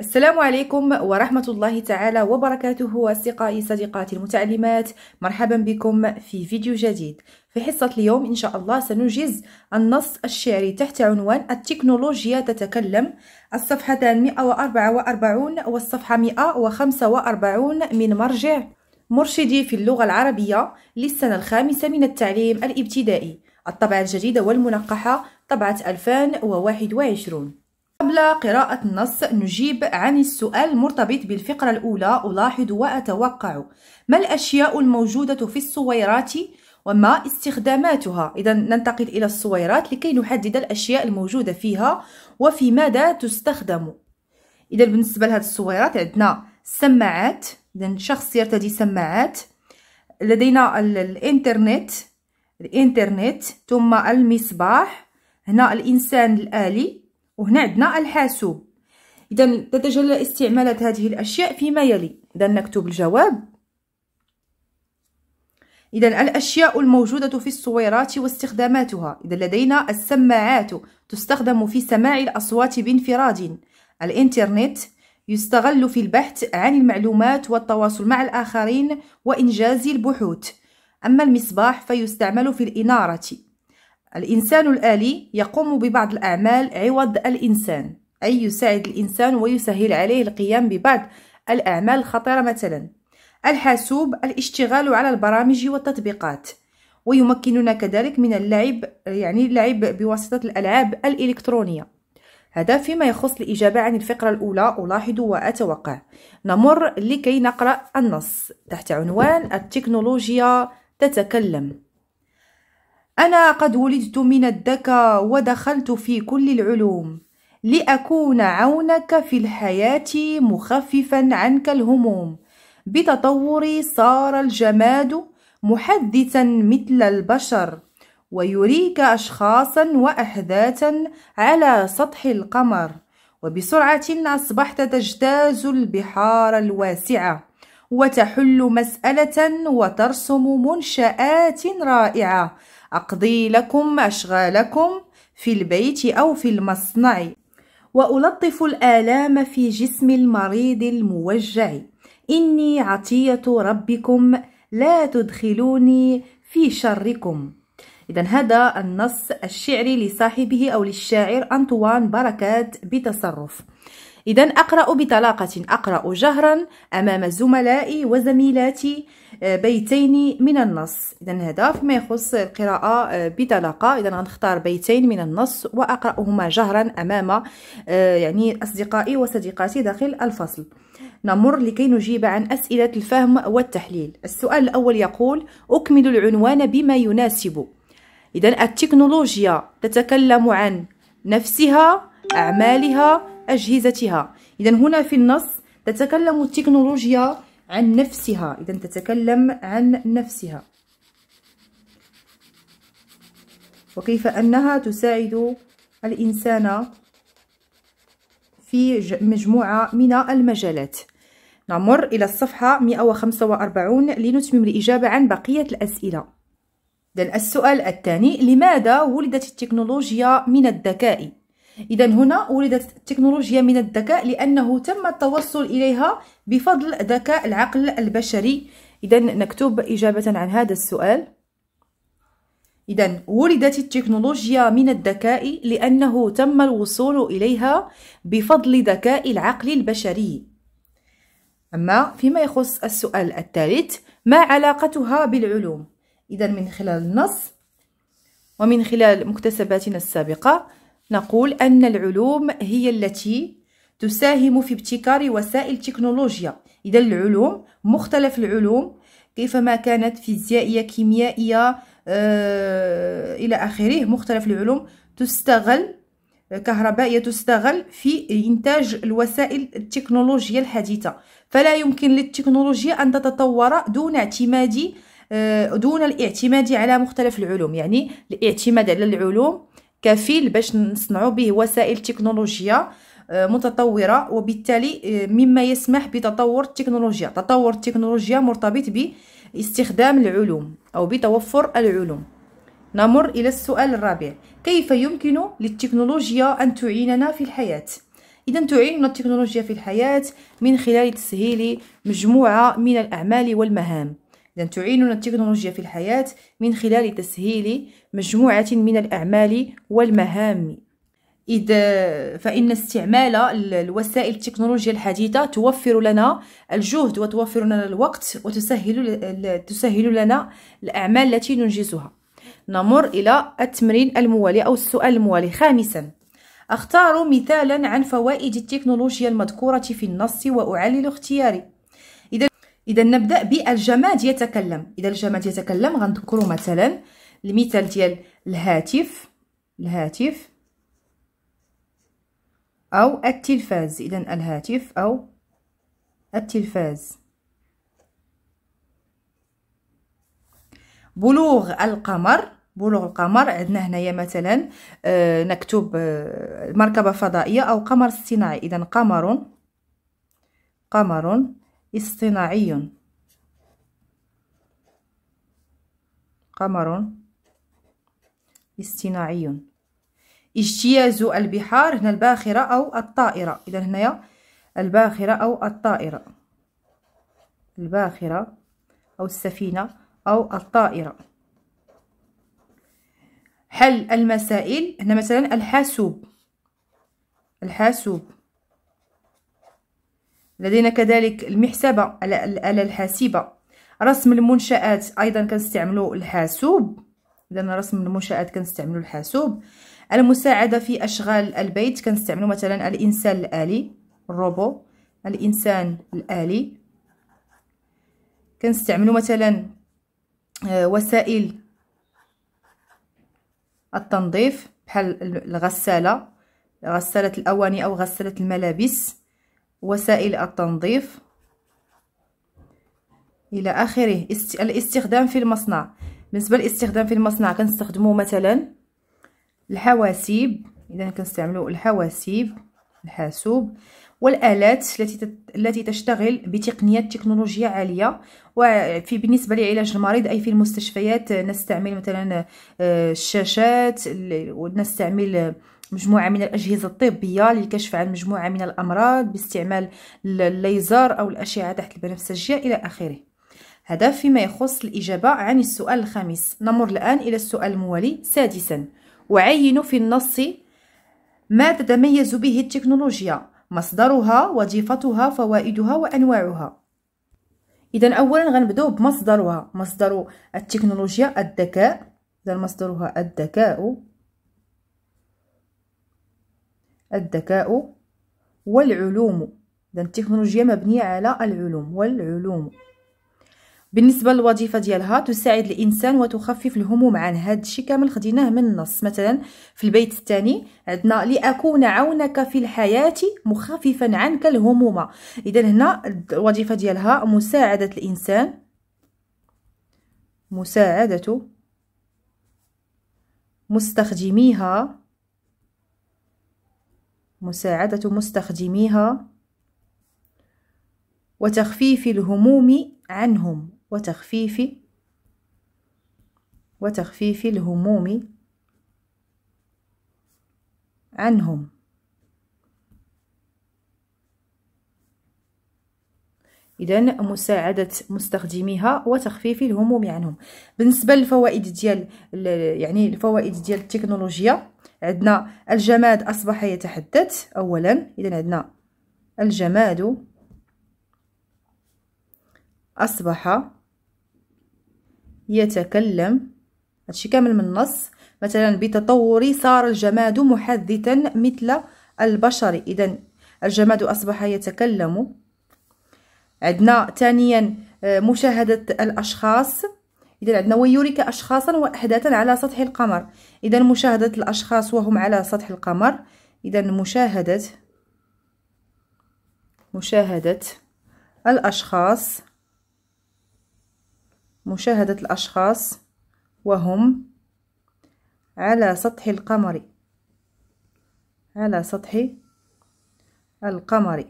السلام عليكم ورحمة الله تعالى وبركاته أصدقائي صديقاتي المتعلمات مرحبا بكم في فيديو جديد في حصة اليوم إن شاء الله سنجز النص الشعري تحت عنوان التكنولوجيا تتكلم الصفحتان 144 والصفحة 145 من مرجع مرشدي في اللغة العربية للسنة الخامسة من التعليم الابتدائي الطبعة الجديدة والمنقحة طبعة 2021 قبل قراءة النص نجيب عن السؤال المرتبط بالفقرة الأولى ألاحظ وأتوقع ما الأشياء الموجودة في الصويرات وما استخداماتها إذا ننتقل إلى الصويرات لكي نحدد الأشياء الموجودة فيها وفي ماذا تستخدم إذا بالنسبة لهذه الصويرات عندنا السماعات إذا شخص يرتدي سماعات لدينا الإنترنت الإنترنت ثم المصباح هنا الإنسان الآلي وهنا عندنا الحاسوب اذا تتجلى استعمالات هذه الاشياء فيما يلي اذا نكتب الجواب إذا الأشياء الموجودة في الصويرات واستخداماتها إذا لدينا السماعات تستخدم في سماع الأصوات بانفراد الإنترنت يستغل في البحث عن المعلومات والتواصل مع الآخرين وإنجاز البحوث أما المصباح فيستعمل في الإنارة الإنسان الآلي يقوم ببعض الأعمال عوض الإنسان أي يساعد الإنسان ويسهل عليه القيام ببعض الأعمال الخطرة مثلا الحاسوب الاشتغال على البرامج والتطبيقات ويمكننا كذلك من اللعب يعني اللعب بواسطة الألعاب الإلكترونية هذا فيما يخص الإجابة عن الفقرة الأولى ألاحظ وأتوقع نمر لكي نقرأ النص تحت عنوان التكنولوجيا تتكلم أنا قد ولدت من الدكا ودخلت في كل العلوم لأكون عونك في الحياة مخففا عنك الهموم بتطوري صار الجماد محدثا مثل البشر ويريك أشخاصا وأحداثا على سطح القمر وبسرعة أصبحت تجتاز البحار الواسعة وتحل مسألة وترسم منشآت رائعة أقضي لكم أشغالكم في البيت أو في المصنع وألطف الآلام في جسم المريض الموجع إني عطية ربكم لا تدخلوني في شركم إذا هذا النص الشعري لصاحبه أو للشاعر أنطوان بركات بتصرف إذا أقرأ بطلاقة أقرأ جهرا أمام زملائي وزميلاتي آه، بيتين من النص إذا هذا فيما يخص القراءة آه، بطلاقة إذا غنختار بيتين من النص وأقرأهما جهرا أمام آه، يعني أصدقائي وصديقاتي داخل الفصل نمر لكي نجيب عن أسئلة الفهم والتحليل السؤال الأول يقول أكمل العنوان بما يناسب إذا التكنولوجيا تتكلم عن نفسها أعمالها أجهزتها إذا هنا في النص تتكلم التكنولوجيا عن نفسها إذا تتكلم عن نفسها وكيف أنها تساعد الإنسان في مجموعة من المجالات نمر إلى الصفحة 145 لنتمم الإجابة عن بقية الأسئلة السؤال الثاني لماذا ولدت التكنولوجيا من الذكاء؟ اذا هنا ولدت التكنولوجيا من الذكاء لانه تم التوصل اليها بفضل ذكاء العقل البشري اذا نكتب اجابه عن هذا السؤال إذا ولدت التكنولوجيا من الذكاء لأنه تم الوصول إليها بفضل ذكاء العقل البشري. أما فيما يخص السؤال الثالث ما علاقتها بالعلوم؟ إذا من خلال النص ومن خلال مكتسباتنا السابقة نقول أن العلوم هي التي تساهم في ابتكار وسائل تكنولوجيا إذا العلوم مختلف العلوم كيفما كانت فيزيائية كيميائية آه إلى آخره مختلف العلوم تستغل كهربائية تستغل في إنتاج الوسائل التكنولوجيا الحديثة فلا يمكن للتكنولوجيا أن تتطور دون اعتماد آه، دون الاعتماد على مختلف العلوم يعني الاعتماد على العلوم كفيل باش نصنعوا به وسائل تكنولوجيا آه، متطورة وبالتالي آه، مما يسمح بتطور التكنولوجيا تطور التكنولوجيا مرتبط باستخدام العلوم أو بتوفر العلوم نمر إلى السؤال الرابع كيف يمكن للتكنولوجيا أن تعيننا في الحياة؟ إذا تعيننا التكنولوجيا في الحياة من خلال تسهيل مجموعة من الأعمال والمهام إذا تعيننا التكنولوجيا في الحياة من خلال تسهيل مجموعة من الأعمال والمهام إذ فإن استعمال الوسائل التكنولوجيا الحديثة توفر لنا الجهد وتوفر لنا الوقت وتسهل تسهل لنا الأعمال التي ننجزها نمر إلى التمرين الموالي أو السؤال الموالي خامساً أختار مثالا عن فوائد التكنولوجيا المذكورة في النص وأعلل اختياري اذا نبدا بالجماد يتكلم اذا الجماد يتكلم غنذكروا مثلا المثال ديال الهاتف الهاتف او التلفاز اذا الهاتف او التلفاز بلوغ القمر بلوغ القمر عندنا هنايا مثلا آه، نكتب آه، مركبه فضائيه او قمر اصطناعي اذا قمر قمر اصطناعي قمر اصطناعي اجتياز البحار هنا الباخرة أو الطائرة إذا هنايا الباخرة أو الطائرة الباخرة أو السفينة أو الطائرة حل المسائل هنا مثلا الحاسوب الحاسوب لدينا كذلك المحسبة الآلة الحاسبة رسم المنشآت أيضا كنستعملو الحاسوب إذا رسم المنشآت كنستعملو الحاسوب المساعدة في أشغال البيت كنستعملو مثلا الإنسان الآلي الروبو الإنسان الآلي كنستعملو مثلا آه، وسائل التنظيف بحال الغسالة غسالة الأواني أو غسالة الملابس وسائل التنظيف الى اخره است... الاستخدام في المصنع بالنسبه للاستخدام في المصنع كنستخدمه مثلا الحواسيب اذا كنستعملوا الحواسيب الحاسوب والالات التي التي تشتغل بتقنيات تكنولوجيا عاليه وفي بالنسبه لعلاج المريض اي في المستشفيات نستعمل مثلا آه، الشاشات ونستعمل مجموعة من الأجهزة الطبية للكشف عن مجموعة من الأمراض باستعمال الليزر أو الأشعة تحت البنفسجية إلى آخره هذا فيما يخص الإجابة عن السؤال الخامس نمر الآن إلى السؤال الموالي سادسا وعين في النص ما تتميز به التكنولوجيا مصدرها وظيفتها فوائدها وأنواعها إذا أولا غنبداو بمصدرها مصدر التكنولوجيا الذكاء إذا مصدرها الذكاء الذكاء والعلوم إذا التكنولوجيا مبنية على العلوم والعلوم بالنسبة للوظيفة ديالها تساعد الإنسان وتخفف الهموم عن هذا الشيء كامل خديناه من النص مثلا في البيت الثاني عندنا لأكون عونك في الحياة مخففا عنك الهموم إذا هنا الوظيفة ديالها مساعدة الإنسان مساعدة مستخدميها مساعدة مستخدميها وتخفيف الهموم عنهم وتخفيف وتخفيف الهموم عنهم إذا مساعدة مستخدميها وتخفيف الهموم عنهم بالنسبة للفوائد ديال يعني الفوائد ديال التكنولوجيا عندنا الجماد أصبح يتحدث أولا إذا عندنا الجماد أصبح يتكلم هادشي كامل من النص مثلا بتطوري صار الجماد محدثا مثل البشر إذا الجماد أصبح يتكلم عندنا ثانيا آه، مشاهدة الأشخاص اذا عندنا ويوريك اشخاصا واحداثا على سطح القمر اذا مشاهده الاشخاص وهم على سطح القمر اذا مشاهده مشاهده الاشخاص مشاهده الاشخاص وهم على سطح القمر على سطح القمر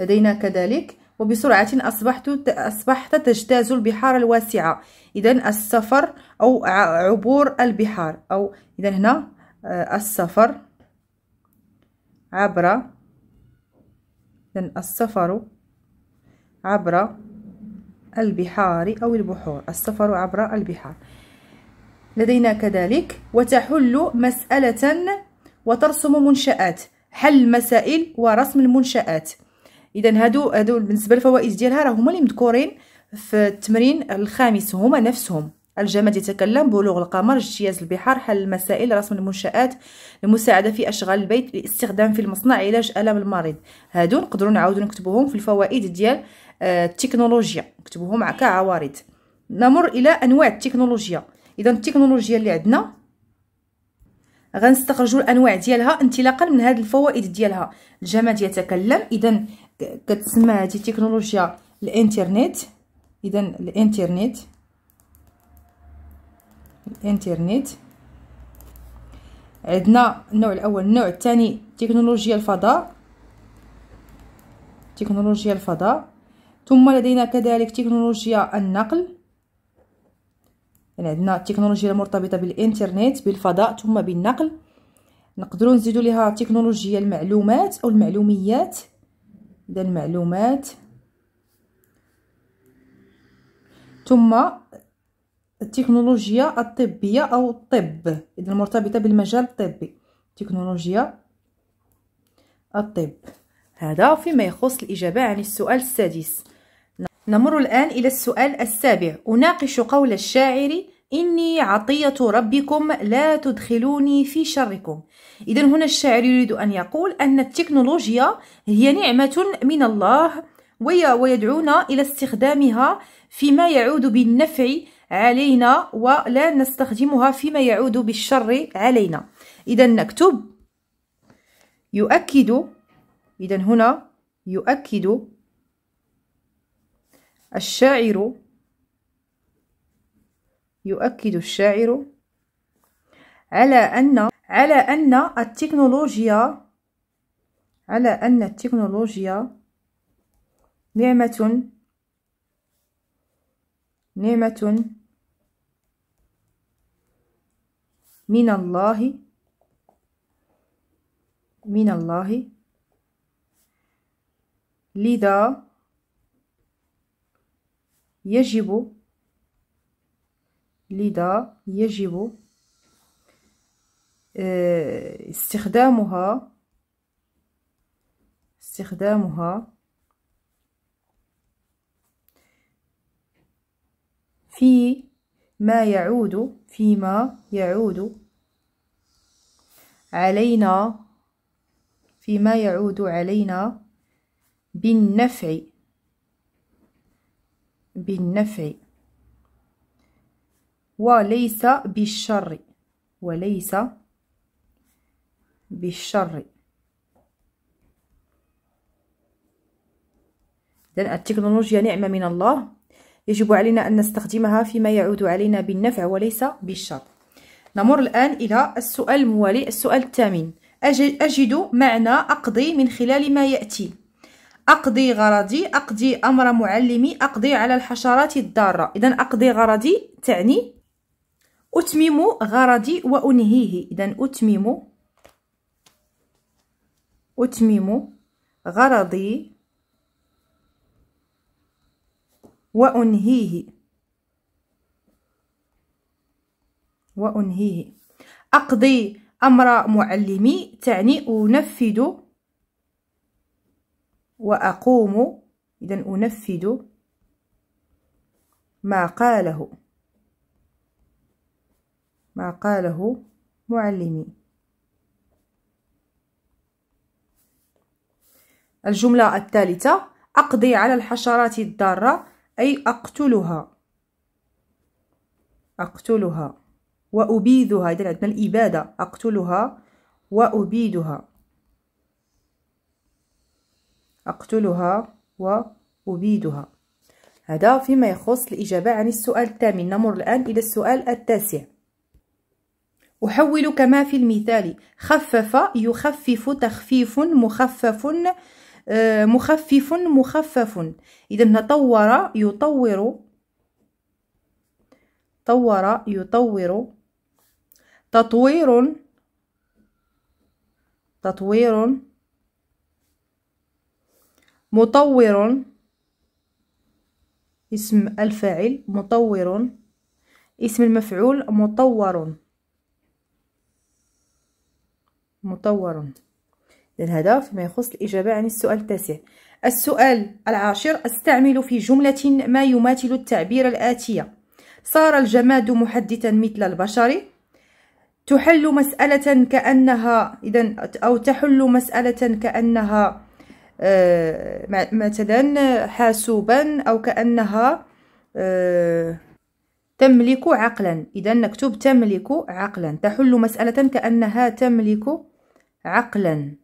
لدينا كذلك وبسرعة أصبحت أصبحت تجتاز البحار الواسعة إذا السفر أو عبور البحار أو إذا هنا آه، السفر عبر إذا السفر عبر البحار أو البحور السفر عبر البحار لدينا كذلك وتحل مسألة وترسم منشآت حل مسائل ورسم المنشآت اذا هادو هادو بالنسبه للفوائد ديالها راه هما اللي مذكورين في التمرين الخامس هما نفسهم الجماد يتكلم بلوغ القمر اجتياز البحار حل المسائل رسم المنشآت المساعدة في أشغال البيت الاستخدام في المصنع علاج ألم المريض هادو نقدروا نعاودوا نكتبوهم في الفوائد ديال آه، التكنولوجيا نكتبوهم كعوارض نمر إلى أنواع التكنولوجيا إذا التكنولوجيا اللي عندنا غنستخرجوا الانواع ديالها انطلاقا من هاد الفوائد ديالها الجماد يتكلم اذا كتسمى هذه تكنولوجيا الانترنت اذا الانترنت الانترنت عندنا النوع الاول النوع الثاني تكنولوجيا الفضاء تكنولوجيا الفضاء ثم لدينا كذلك تكنولوجيا النقل يعني عندنا التكنولوجيا المرتبطه بالانترنت بالفضاء ثم بالنقل نقدروا نزيدوا لها تكنولوجيا المعلومات او المعلوميات اذا المعلومات ثم التكنولوجيا الطبيه او الطب اذا المرتبطه بالمجال الطبي تكنولوجيا الطب هذا فيما يخص الاجابه عن السؤال السادس نمر الآن إلى السؤال السابع أناقش قول الشاعر إني عطية ربكم لا تدخلوني في شركم إذا هنا الشاعر يريد أن يقول أن التكنولوجيا هي نعمة من الله ويدعونا إلى استخدامها فيما يعود بالنفع علينا ولا نستخدمها فيما يعود بالشر علينا إذا نكتب يؤكد إذا هنا يؤكد الشاعر يؤكد الشاعر على أن على أن التكنولوجيا على أن التكنولوجيا نعمة نعمة من الله من الله لذا يجب لذا يجب آه، استخدامها استخدامها في ما يعود فيما يعود علينا فيما يعود علينا بالنفع بالنفع وليس بالشر وليس بالشر إذن التكنولوجيا نعمة من الله يجب علينا أن نستخدمها فيما يعود علينا بالنفع وليس بالشر نمر الآن إلى السؤال الموالي السؤال الثامن أجد معنى أقضي من خلال ما يأتي أقضي غرضي أقضي أمر معلمي أقضي على الحشرات الضارة إذا أقضي غرضي تعني أتمم غرضي وأنهيه إذا أتمم أتمم غرضي وأنهيه وأنهيه أقضي أمر معلمي تعني أنفذ وأقوم إذا أنفذ ما قاله ما قاله معلمي الجملة الثالثة أقضي على الحشرات الضارة أي أقتلها أقتلها وأبيدها إذا عندنا الإبادة أقتلها وأبيدها أقتلها وأبيدها هذا فيما يخص الإجابة عن السؤال الثامن نمر الآن إلى السؤال التاسع أحول كما في المثال خفف يخفف تخفيف مخفف آه، مخفف مخفف إذا طور يطور طور يطور تطوير تطوير مطور اسم الفاعل مطور اسم المفعول مطور مطور إذن هذا فيما يخص الإجابة عن السؤال التاسع السؤال العاشر استعمل في جملة ما يماثل التعبير الآتية صار الجماد محدثا مثل البشر تحل مسألة كأنها إذا أو تحل مسألة كأنها آه، مثلا حاسوبا أو كأنها آه، تملك عقلا إذا نكتب تملك عقلا تحل مسألة كأنها تملك عقلا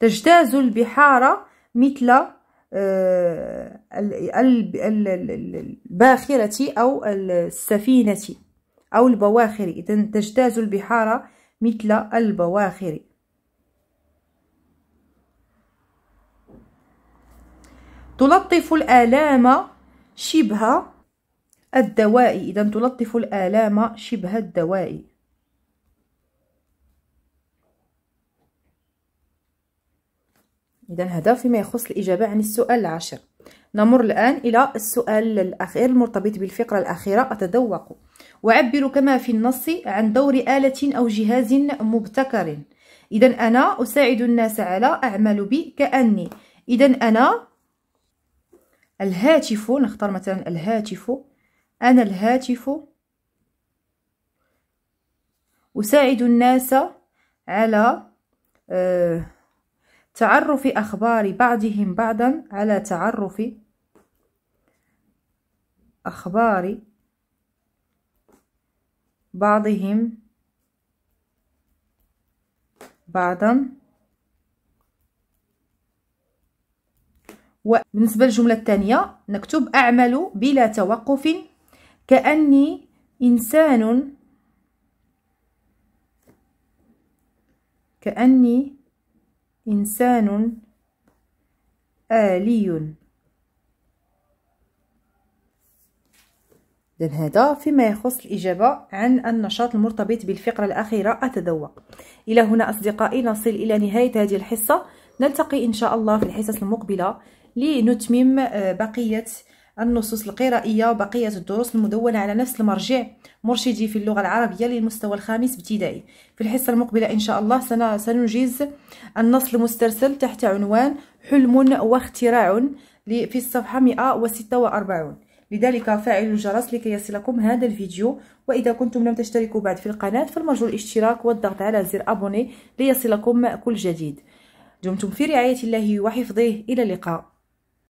تجتاز البحار مثل آه، الباخرة أو السفينة أو البواخر إذا تجتاز البحار مثل البواخر تلطف الآلام شبه الدواء إذا تلطف الآلام شبه الدواء إذا هذا فيما يخص الإجابة عن السؤال العاشر نمر الآن إلى السؤال الأخير المرتبط بالفقرة الأخيرة أتذوق وعبر كما في النص عن دور آلة أو جهاز مبتكر إذا أنا أساعد الناس على أعمل بي كأني إذا أنا الهاتف نختار مثلا الهاتف أنا الهاتف أساعد الناس على آه، تعرف أخبار بعضهم بعضا على تعرف أخبار بعضهم بعضا وبالنسبة للجملة الثانية نكتب أعمل بلا توقف كأني إنسان كأني إنسان آلي إذن هذا فيما يخص الإجابة عن النشاط المرتبط بالفقرة الأخيرة أتذوق إلى هنا أصدقائي نصل إلى نهاية هذه الحصة نلتقي إن شاء الله في الحصص المقبلة لنتمم آه، بقية النصوص القرائية وبقية الدروس المدونة على نفس المرجع مرشدي في اللغة العربية للمستوى الخامس ابتدائي في الحصة المقبلة إن شاء الله سننجز النص المسترسل تحت عنوان حلم واختراع في الصفحة 146 لذلك فعلوا الجرس لكي يصلكم هذا الفيديو وإذا كنتم لم تشتركوا بعد في القناة فالمرجو الاشتراك والضغط على زر أبوني ليصلكم كل جديد دمتم في رعاية الله وحفظه إلى اللقاء